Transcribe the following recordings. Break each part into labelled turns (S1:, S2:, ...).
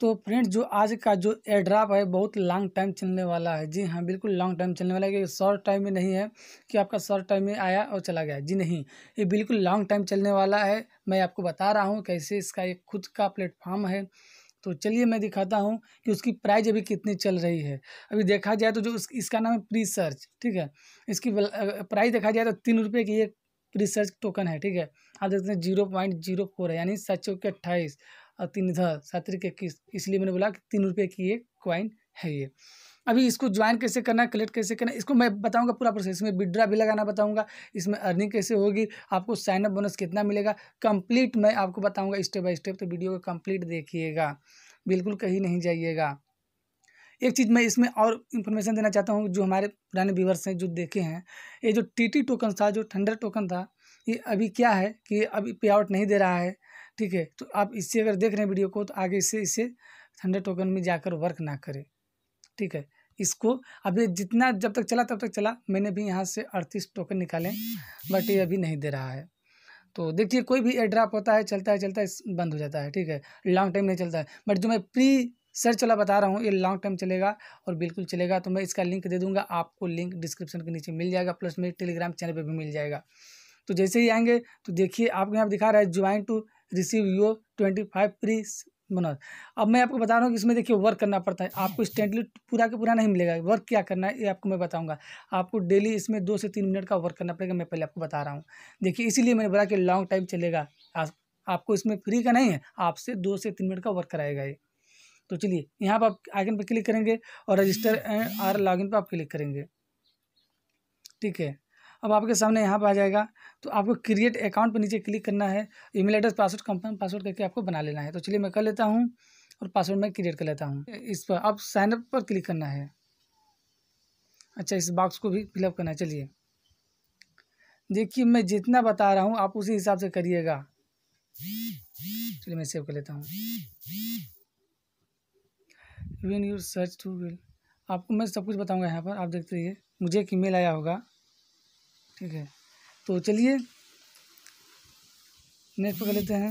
S1: तो फ्रेंड्स जो आज का जो एड्राप है बहुत लॉन्ग टाइम चलने वाला है जी हाँ बिल्कुल लॉन्ग टाइम चलने वाला है क्योंकि शॉर्ट टाइम में नहीं है कि आपका शॉर्ट टाइम में आया और चला गया जी नहीं ये बिल्कुल लॉन्ग टाइम चलने वाला है मैं आपको बता रहा हूँ कैसे इसका एक खुद का प्लेटफॉर्म है तो चलिए मैं दिखाता हूँ कि उसकी प्राइज अभी कितनी चल रही है अभी देखा जाए तो जो इसका नाम है प्री सर्च ठीक है इसकी प्राइस देखा जाए तो तीन रुपये की एक रिसर्च टोकन है ठीक है आप देखते हैं जीरो पॉइंट जीरो फोर है यानी सात सौ के अट्ठाईस और तीन इधर सात रुपये की इसलिए मैंने बोला कि तीन रुपये की एक क्वाइन है ये अभी इसको ज्वाइन कैसे करना है कलेक्ट कैसे करना है इसको मैं बताऊंगा पूरा प्रोसेस इसमें विड्रा भी लगाना बताऊंगा इसमें अर्निंग कैसे होगी आपको साइनअप बोनस कितना मिलेगा कंप्लीट मैं आपको बताऊंगा स्टेप बाय स्टेप तो वीडियो को कंप्लीट देखिएगा बिल्कुल कहीं नहीं जाइएगा एक चीज़ मैं इसमें और इन्फॉर्मेशन देना चाहता हूँ जो हमारे पुराने व्यूवर्स हैं जो देखे हैं ये जो टी टी टोकन था जो ठंडर टोकन था ये अभी क्या है कि अभी पे आउट नहीं दे रहा है ठीक है तो आप इससे अगर देख रहे हैं वीडियो को तो आगे इसे इसे थंडर टोकन में जाकर वर्क ना करें ठीक है इसको अभी जितना जब तक चला तब तक चला मैंने भी यहाँ से अड़तीस टोकन निकाले बट ये अभी नहीं दे रहा है तो देखिए कोई भी एयर ड्राप होता है चलता है चलता है बंद हो जाता है ठीक है लॉन्ग टाइम नहीं चलता है बट जो मैं प्री सर्च चला बता रहा हूँ ये लॉन्ग टाइम चलेगा और बिल्कुल चलेगा तो मैं इसका लिंक दे दूंगा आपको लिंक डिस्क्रिप्शन के नीचे मिल जाएगा प्लस मेरे टेलीग्राम चैनल पर भी मिल जाएगा तो जैसे ही आएंगे तो देखिए आपको यहाँ दिखा रहा है join to receive your twenty five free bonus अब मैं आपको बता रहा हूँ कि इसमें देखिए वर्क करना पड़ता है आपको इंस्टेंटली पूरा के पूरा नहीं मिलेगा वर्क क्या करना है ये आपको मैं बताऊंगा आपको डेली इसमें दो से तीन मिनट का वर्क करना पड़ेगा मैं पहले आपको बता रहा हूँ देखिए इसीलिए मैंने बोला कि लॉन्ग टाइम चलेगा आपको इसमें फ्री का नहीं है आपसे दो से तीन मिनट का वर्क कराएगा ये तो चलिए यहाँ पर आप आइकन पर क्लिक करेंगे और रजिस्टर आर लॉगिन पर आप क्लिक करेंगे ठीक है अब आपके सामने यहाँ पर आ जाएगा तो आपको क्रिएट अकाउंट पर नीचे क्लिक करना है email address password confirm password करके आपको बना लेना है तो चलिए मैं कर लेता हूँ और पासवर्ड मैं क्रिएट कर लेता हूँ इस पर अब साइनअप पर क्लिक करना है अच्छा इस बॉक्स को भी फिलअप करना है चलिए देखिए मैं जितना बता रहा हूँ आप उसी हिसाब से करिएगा चलिए मैं सेव कर लेता हूँ when you search to will आपको मैं सब कुछ बताऊँगा यहाँ पर आप देखते रहिए मुझे एक ईमेल आया होगा ठीक है तो चलिए नेट पर कर लेते हैं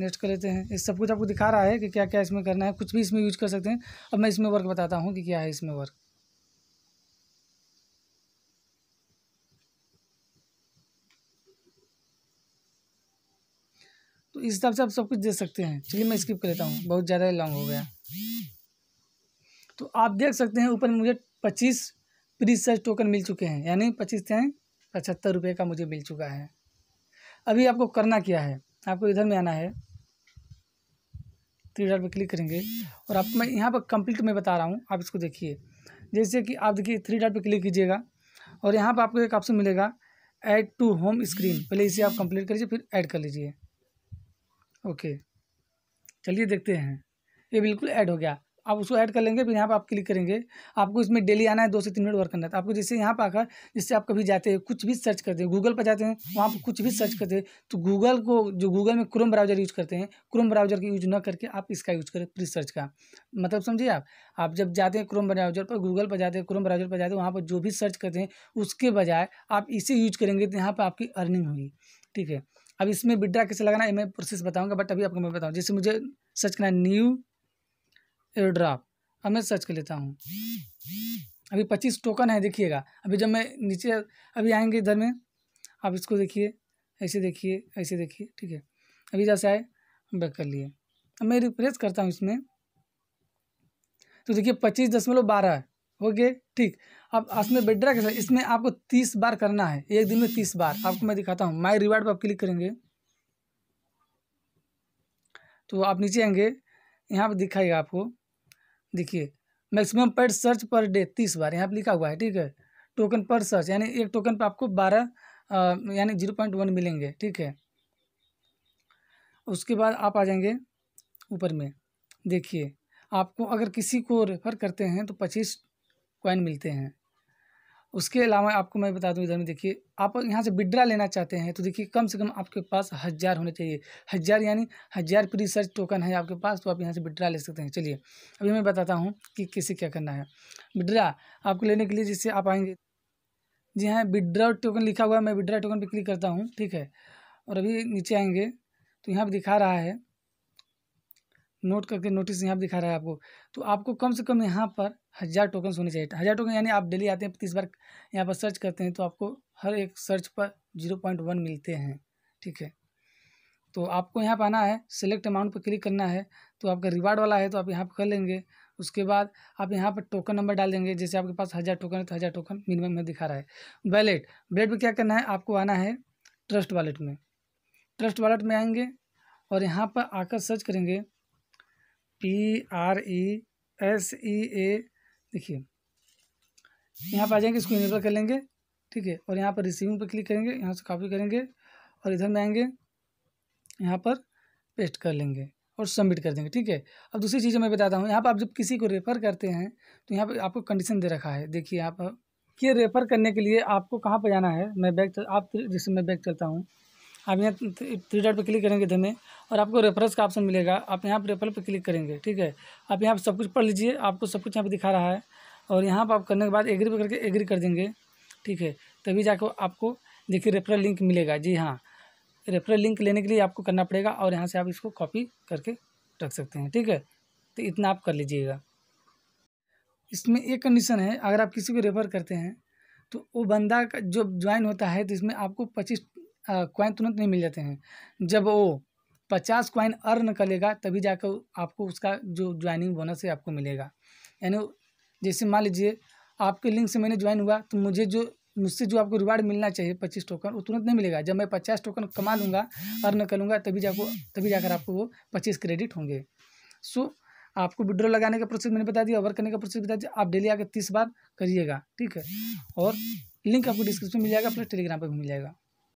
S1: नेक्स्ट कर लेते हैं इस सब कुछ आपको दिखा रहा है कि क्या क्या इसमें करना है कुछ भी इसमें यूज कर सकते हैं अब मैं इसमें वर्क बताता हूँ कि क्या है इसमें वर्क तो इस हिसाब से आप सब कुछ दे सकते हैं चलिए मैं स्किप कर लेता हूँ बहुत ज़्यादा लॉन्ग हो गया तो आप देख सकते हैं ऊपर मुझे पच्चीस प्रीसर्च टोकन मिल चुके हैं यानी पच्चीस से पचहत्तर रुपये का मुझे मिल चुका है अभी आपको करना क्या है आपको इधर में आना है थ्री डॉट पर क्लिक करेंगे और आप मैं यहाँ पर कंप्लीट में बता रहा हूँ आप इसको देखिए जैसे कि आप देखिए थ्री डॉट पर क्लिक कीजिएगा और यहाँ पर आपको एक ऑप्शन मिलेगा ऐड टू होम स्क्रीन पहले इसे आप कंप्लीट करिए फिर ऐड कर लीजिए ओके चलिए देखते हैं ये बिल्कुल ऐड हो गया आप उसको ऐड कर लेंगे फिर यहाँ पर आप क्लिक करेंगे आपको इसमें डेली आना है दो से तीन मिनट वर्क करना है तो आपको जैसे यहाँ पर आकर जिससे आप कभी जाते हैं कुछ भी सर्च करते हैं गूगल पर जाते हैं वहाँ पर कुछ भी सर्च करते हैं तो गूगल को जो गूगल में क्रोम ब्राउजर यूज़ करते हैं क्रोम ब्राउजर का यूज न करके आप इसका यूज़ करें प्री सर्च का मतलब समझिए आप आप जब जाते हैं क्रोम ब्राउजर पर गूगल पर जाते हैं क्रोम ब्राउजर पर जाते हैं वहाँ पर जो भी सर्च करते हैं उसके बजाय आप इसे यूज करेंगे तो यहाँ पर आपकी अर्निंग होगी ठीक है अब इसमें विड्रा कैसे लगाना है मैं प्रोसेस बताऊँगा बट अभी आपको मैं बताऊँ जैसे मुझे सर्च करना है न्यू एयरड्राप अब मैं सर्च कर लेता हूँ अभी पच्चीस टोकन है देखिएगा अभी जब मैं नीचे अभी आएंगे इधर में आप इसको देखिए ऐसे देखिए ऐसे देखिए ठीक है अभी जैसे आए बैक कर लिए अब मैं रिफ्रेश करता हूँ इसमें तो देखिए पच्चीस दशमलव बारह हो गए ठीक अब इसमें बेड्रा कैसे इसमें आपको तीस बार करना है एक दिन में तीस बार आपको मैं दिखाता हूँ माई रिवार्ड पर आप क्लिक करेंगे तो आप नीचे आएंगे यहाँ पर दिखाएगा आपको देखिए maximum paid search per day तीस बार यहाँ पर लिखा हुआ है ठीक है टोकन पर सर्च यानी एक टोकन पर आपको बारह यानी जीरो पॉइंट वन मिलेंगे ठीक है उसके बाद आप आ जाएंगे ऊपर में देखिए आपको अगर किसी को रेफ़र करते हैं तो पच्चीस कॉइन मिलते हैं उसके अलावा आपको मैं बता दूँ इधर में देखिए आप यहाँ से विड्रा लेना चाहते हैं तो देखिए कम से कम आपके पास हज़ार होने चाहिए हज़ार यानी हज़ार प्री रिसर्च टोकन है आपके पास तो आप यहाँ से विड्रा ले सकते हैं चलिए अभी मैं बताता हूँ कि किसे क्या करना है विड्रा आपको लेने के लिए जिससे आप आएंगे जी हाँ विड्रा टोकन लिखा हुआ है मैं विड्रा टोकन पर क्लिक करता हूँ ठीक है और अभी नीचे आएंगे तो यहाँ पर दिखा रहा है नोट करके नोटिस यहाँ पर दिखा रहा है आपको तो आपको कम से कम यहाँ पर हज़ार टोकन्स होने चाहिए हज़ार टोकन यानी आप डेली आते हैं तीस बार यहाँ पर सर्च करते हैं तो आपको हर एक सर्च पर जीरो पॉइंट वन मिलते हैं ठीक है तो आपको यहाँ पर आना है सेलेक्ट अमाउंट पर क्लिक करना है तो आपका रिवार्ड वाला है तो आप यहाँ पर कर लेंगे उसके बाद आप यहाँ पर टोकन नंबर डाल देंगे जैसे आपके पास हज़ार टोकन है तो हज़ार टोकन मिनिमम में दिखा रहा है वैलेट वैलेट में क्या करना है आपको आना है ट्रस्ट वॉलेट में ट्रस्ट वॉलेट में आएंगे और यहाँ पर आकर सर्च करेंगे P R E S E A देखिए यहाँ पर आ जाएंगे इसको इनेबल कर लेंगे ठीक है और यहाँ पर रिसीविंग पर क्लिक करेंगे यहाँ से कॉपी करेंगे और इधर में आएंगे यहाँ पर पेस्ट कर लेंगे और सबमिट कर देंगे ठीक है अब दूसरी चीज़ मैं बताता हूँ यहाँ पर आप जब किसी को रेफ़र करते हैं तो यहाँ पर आपको कंडीशन दे रखा है देखिए यहाँ पर कि रेफ़र करने के लिए आपको कहाँ पर जाना है मैं बैग आप जैसे मैं बैग चलता हूँ आप यहाँ थ्री डॉट पर क्लिक करेंगे धमे और आपको रेफरेंस का ऑप्शन मिलेगा आप यहाँ पर रेफरल पर क्लिक करेंगे ठीक है आप यहाँ पर सब कुछ पढ़ लीजिए आपको सब कुछ यहाँ पर दिखा रहा है और यहाँ पर आप करने के बाद एग्री पर करके एग्री कर देंगे ठीक है तभी जाकर आपको देखिए रेफरल लिंक मिलेगा जी हाँ रेफरल लिंक लेने के लिए आपको करना पड़ेगा और यहाँ से आप इसको कॉपी करके रख सकते हैं ठीक है तो इतना आप कर लीजिएगा इसमें एक कंडीशन है अगर आप किसी को रेफर करते हैं तो वो बंदा का जो ज्वाइन होता है तो इसमें आपको पच्चीस कॉइन तुरंत नहीं मिल जाते हैं जब वो पचास कॉइन अर्न करेगा तभी जाकर आपको उसका जो ज्वाइनिंग बोनस है आपको मिलेगा यानी जैसे मान लीजिए आपके लिंक से मैंने ज्वाइन हुआ तो मुझे जो मुझसे जो आपको रिवार्ड मिलना चाहिए पच्चीस टोकन वो तुरंत नहीं मिलेगा जब मैं पचास टोकन कमा लूँगा अर्न कर लूँगा तभी जाकर तभी जाकर आपको वो पच्चीस क्रेडिट होंगे सो आपको विड्रॉ लगाने का प्रोसेस मैंने बता दिया वर्क करने का प्रोसेस बता दिया आप डेली आकर तीस बार करिएगा ठीक है और लिंक आपको डिस्क्रिप्शन मिल जाएगा प्लस टेलीग्राम पर भी मिल जाएगा